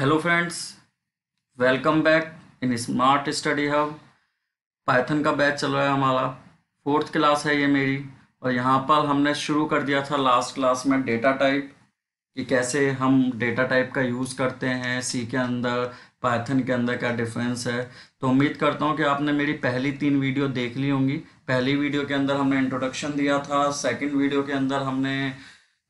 hello friends welcome back in smart study hub Python का batch चल रहा है हमारा फोर्थ क्लास है ये मेरी और यहाँ पर हमने शुरू कर दिया था लास्ट क्लास में डेटा टाइप कि कैसे हम डेटा टाइप का यूज़ करते हैं सी के अंदर पाइथन के अंदर क्या डिफरेंस है तो उम्मीद करता हूँ कि आपने मेरी पहली तीन वीडियो देख ली होंगी पहली वीडियो के अंदर हमने इंट्रोडक्शन दिया था सेकेंड वीडियो के अंदर हमने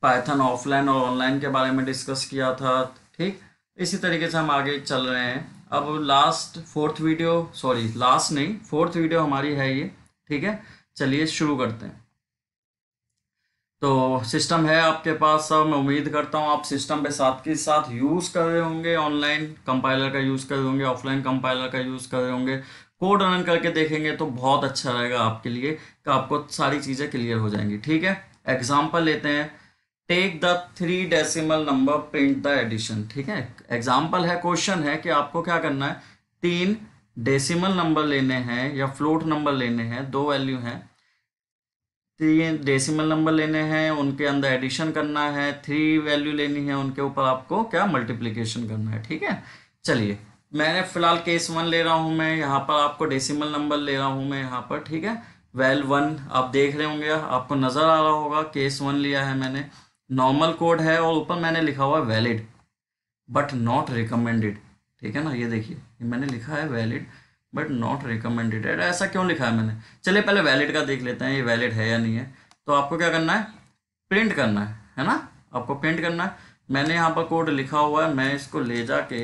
पाइथन ऑफलाइन और ऑनलाइन के बारे में डिस्कस किया था ठीक इसी तरीके से हम आगे चल रहे हैं अब last fourth video sorry last नहीं फोर्थ वीडियो हमारी है ये ठीक है चलिए शुरू करते हैं तो सिस्टम है आपके पास सब मैं उम्मीद करता हूँ आप सिस्टम पे साथ के साथ यूज़ कर रहे होंगे ऑनलाइन कंपाइलर का यूज़ कर रहे होंगे ऑफलाइन कंपाइलर का यूज़ कर रहे होंगे कोड रन करके देखेंगे तो बहुत अच्छा रहेगा आपके लिए आपको सारी चीज़ें क्लियर हो जाएंगी ठीक है एग्जाम्पल लेते हैं take the three decimal number print the addition ठीक है एग्जाम्पल है क्वेश्चन है कि आपको क्या करना है तीन डेसिमल नंबर लेने हैं या फ्लोट नंबर लेने हैं दो वैल्यू हैं तीन डेसिमल नंबर लेने हैं उनके अंदर एडिशन करना है थ्री वैल्यू लेनी है उनके ऊपर आपको क्या मल्टीप्लीकेशन करना है ठीक है चलिए मैंने फिलहाल केस वन ले रहा हूँ मैं यहाँ पर आपको डेसिमल नंबर ले रहा हूँ मैं यहाँ पर ठीक है वेल वन आप देख रहे होंगे आपको नज़र आ रहा होगा केस वन लिया है मैंने नॉर्मल कोड है और ऊपर मैंने लिखा हुआ है वैलिड बट नॉट रिकमेंडेड ठीक है ना ये देखिए ये मैंने लिखा है वैलिड बट नॉट रिकमेंडेड ऐसा क्यों लिखा है मैंने चलिए पहले वैलिड का देख लेते हैं ये वैलिड है या नहीं है तो आपको क्या करना है प्रिंट करना है है ना आपको प्रिंट करना है मैंने यहाँ पर कोड लिखा हुआ है मैं इसको ले जाके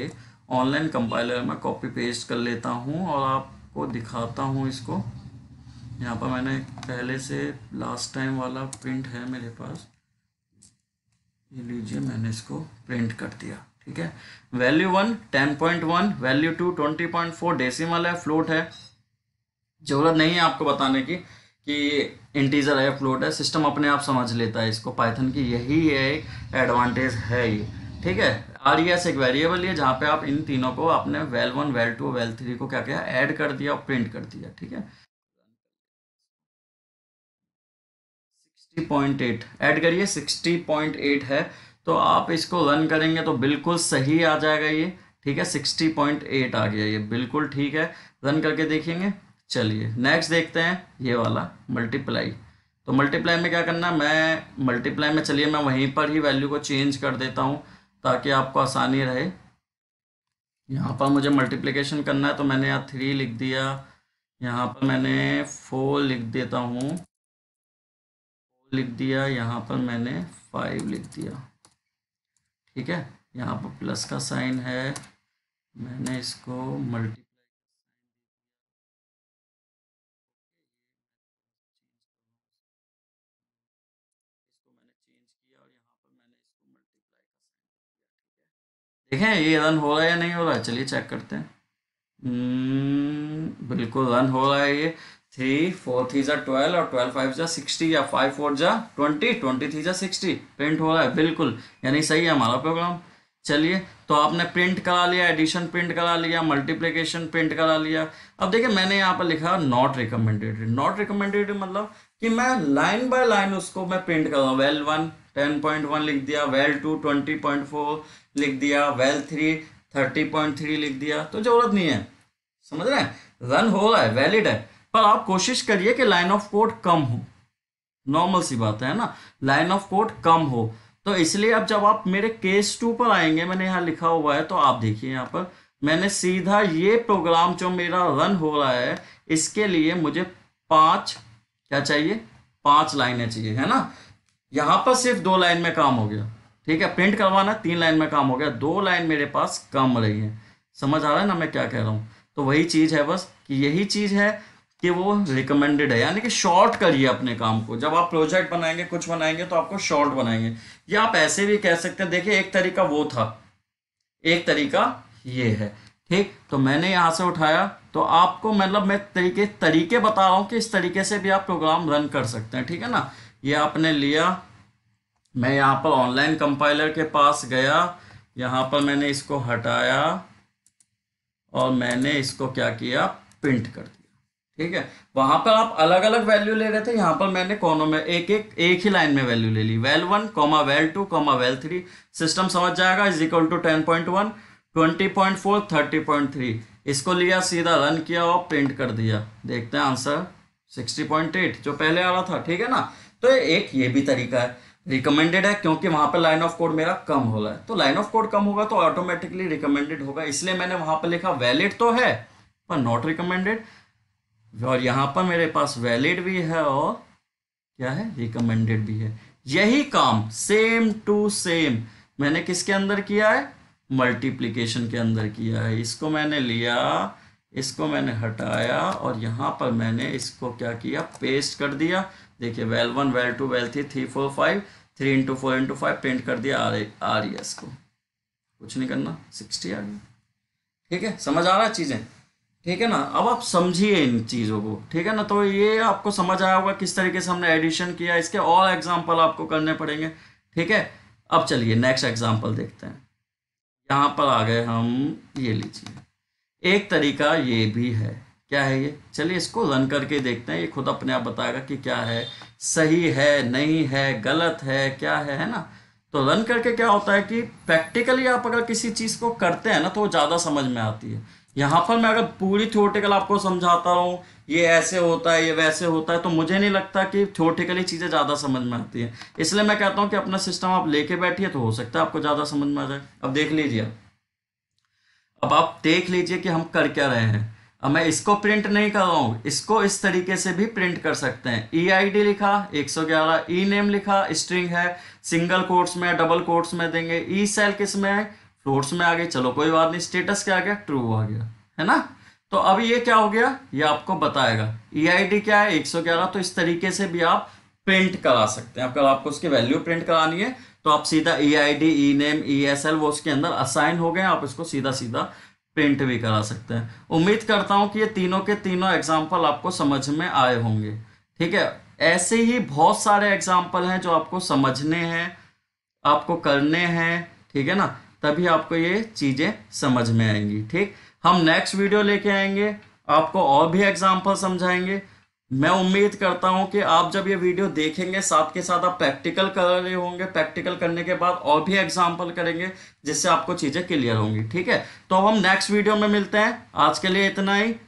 ऑनलाइन कंपाइलर में कॉपी पेस्ट कर लेता हूँ और आपको दिखाता हूँ इसको यहाँ पर मैंने पहले से लास्ट टाइम वाला प्रिंट है मेरे पास ये लीजिए मैंने इसको प्रिंट कर दिया ठीक है value one ten point one value two twenty point four decimal है फ्लोट है जरूरत नहीं है आपको बताने की कि इंटीजर है फ्लोट है सिस्टम अपने आप समझ लेता है इसको पाइथन की यही है एक एडवांटेज है ये ठीक है आर e एक वेरिएबल है जहाँ पे आप इन तीनों को आपने val one val two val three को क्या क्या ऐड कर दिया और प्रिंट कर दिया ठीक है एट ऐड करिए सिक्सटी पॉइंट एट है तो आप इसको रन करेंगे तो बिल्कुल सही आ जाएगा ये ठीक है सिक्सटी पॉइंट एट आ गया ये बिल्कुल ठीक है रन करके देखेंगे चलिए नेक्स्ट देखते हैं ये वाला मल्टीप्लाई तो मल्टीप्लाई में क्या करना मैं मल्टीप्लाई में चलिए मैं वहीं पर ही वैल्यू को चेंज कर देता हूँ ताकि आपको आसानी रहे यहाँ पर मुझे मल्टीप्लीकेशन करना है तो मैंने यहाँ थ्री लिख दिया यहाँ पर मैंने फोर लिख देता हूँ लिख दिया यहाँ पर मैंने फाइव लिख दिया ठीक है यहाँ पर प्लस का साइन है मैंने इसको मल्टी देखें ये रन हो रहा है या नहीं हो रहा है चलिए चेक करते हैं बिल्कुल रन हो रहा है ये थ्री फोर थ्री जा ट्वेल्व और ट्वेल्व फाइव जा सिक्सटी या फाइव फोर जा ट्वेंटी ट्वेंटी थ्री जा सिक्सटी प्रिंट हो रहा है बिल्कुल यानी सही है हमारा प्रोग्राम चलिए तो आपने प्रिंट करा लिया एडिशन प्रिंट करा लिया मल्टीप्लिकेशन प्रिंट करा लिया अब देखिए मैंने यहाँ पर लिखा नॉट रिकमेंडेड नॉट रिकमेंडेड मतलब कि मैं लाइन बाय लाइन उसको मैं प्रिंट कर रहा हूँ val one ten point one लिख दिया val two twenty point four लिख दिया val three thirty point three लिख दिया तो जरूरत नहीं है समझ रहे हैं रन हो रहा है वैलिड है पर आप कोशिश करिए कि लाइन ऑफ कोड कम हो नॉर्मल सी बात है ना लाइन ऑफ कोड कम हो तो इसलिए अब जब आप मेरे केस टू पर आएंगे मैंने यहाँ लिखा हुआ है तो आप देखिए यहाँ पर मैंने सीधा ये प्रोग्राम जो मेरा रन हो रहा है इसके लिए मुझे पांच क्या चाहिए पांच लाइनें चाहिए है ना यहाँ पर सिर्फ दो लाइन में काम हो गया ठीक है प्रिंट करवाना तीन लाइन में काम हो गया दो लाइन मेरे पास कम रही है समझ आ रहा है ना मैं क्या कह रहा हूँ तो वही चीज़ है बस कि यही चीज़ है कि वो रिकमेंडेड है यानी कि शॉर्ट करिए अपने काम को जब आप प्रोजेक्ट बनाएंगे कुछ बनाएंगे तो आपको शॉर्ट बनाएंगे या आप ऐसे भी कह सकते हैं देखिए एक तरीका वो था एक तरीका ये है ठीक तो मैंने यहाँ से उठाया तो आपको मतलब मैं तरीके तरीके बता रहा हूँ कि इस तरीके से भी आप प्रोग्राम रन कर सकते हैं ठीक है ना ये आपने लिया मैं यहाँ पर ऑनलाइन कंपाइलर के पास गया यहाँ पर मैंने इसको हटाया और मैंने इसको क्या किया प्रिंट कर दिया ठीक है वहां पर आप अलग अलग वैल्यू ले रहे थे यहाँ पर मैंने कोनों में एक एक एक ही लाइन में वैल्यू ले ली val one comma val two comma val three system समझ जाएगा is equal to ten point one twenty point four thirty point three इसको लिया सीधा रन किया और प्रिंट कर दिया देखते हैं आंसर सिक्सटी पॉइंट एट जो पहले आ रहा था ठीक है ना तो एक ये भी तरीका है रिकमेंडेड है क्योंकि वहां पर लाइन ऑफ कोड मेरा कम हो रहा है तो लाइन ऑफ कोड कम होगा तो ऑटोमेटिकली रिकमेंडेड होगा इसलिए मैंने वहां पर लिखा वैलिड तो है पर नॉट रिकमेंडेड और यहाँ पर मेरे पास वैलिड भी है और क्या है रिकमेंडेड भी है यही काम सेम टू सेम मैंने किसके अंदर किया है मल्टीप्लीकेशन के अंदर किया है इसको मैंने लिया इसको मैंने हटाया और यहाँ पर मैंने इसको क्या किया पेस्ट कर दिया देखिए val one val two val three three four five three into four into five print कर दिया आर आर e को कुछ नहीं करना सिक्सटी आ गया ठीक है समझ आ रहा है चीज़ें ठीक है ना अब आप समझिए इन चीज़ों को ठीक है ना तो ये आपको समझ आया होगा किस तरीके से हमने एडिशन किया इसके और एग्जाम्पल आपको करने पड़ेंगे ठीक है अब चलिए नेक्स्ट एग्जाम्पल देखते हैं यहाँ पर आ गए हम ये लीजिए एक तरीका ये भी है क्या है ये चलिए इसको रन करके देखते हैं ये खुद अपने आप बताएगा कि क्या है सही है नहीं है गलत है क्या है है ना तो रन करके क्या होता है कि प्रैक्टिकली आप अगर किसी चीज़ को करते हैं ना तो वो ज़्यादा समझ में आती है यहाँ पर मैं अगर पूरी थ्योरेटिकल आपको समझाता हूँ ये ऐसे होता है ये वैसे होता है तो मुझे नहीं लगता कि थ्योरेटिकली चीज़ें ज़्यादा समझ में आती हैं इसलिए मैं कहता हूँ कि अपना सिस्टम आप लेके बैठिए तो हो सकता है आपको ज़्यादा समझ में आ जाए अब देख लीजिए अब आप देख लीजिए कि हम कर क्या रहे हैं अब मैं इसको प्रिंट नहीं कर रहा हूँ इसको इस तरीके से भी प्रिंट कर सकते हैं ई आई डी लिखा 111 ई नेम लिखा स्ट्रिंग है सिंगल कोट्स में डबल कोट्स में देंगे ई e सेल किस में है फ्लोट्स में आ गए चलो कोई बात नहीं स्टेटस क्या आ गया ट्रू आ गया है ना तो अब ये क्या हो गया ये आपको बताएगा ई e क्या है 111 तो इस तरीके से भी आप प्रिंट करा सकते हैं अगर आपको उसकी वैल्यू प्रिंट करानी है तो आप सीधा e I D e name e S L वो उसके अंदर असाइन हो गए आप इसको सीधा सीधा प्रिंट भी करा सकते हैं उम्मीद करता हूँ कि ये तीनों के तीनों एग्जाम्पल आपको समझ में आए होंगे ठीक है ऐसे ही बहुत सारे एग्जाम्पल हैं जो आपको समझने हैं आपको करने हैं ठीक है ना तभी आपको ये चीज़ें समझ में आएंगी ठीक हम नेक्स्ट वीडियो लेके आएंगे आपको और भी एग्जाम्पल समझाएंगे मैं उम्मीद करता हूं कि आप जब ये वीडियो देखेंगे साथ के साथ आप प्रैक्टिकल कर रहे होंगे प्रैक्टिकल करने के बाद और भी एग्जाम्पल करेंगे जिससे आपको चीज़ें क्लियर होंगी ठीक है तो हम नेक्स्ट वीडियो में मिलते हैं आज के लिए इतना ही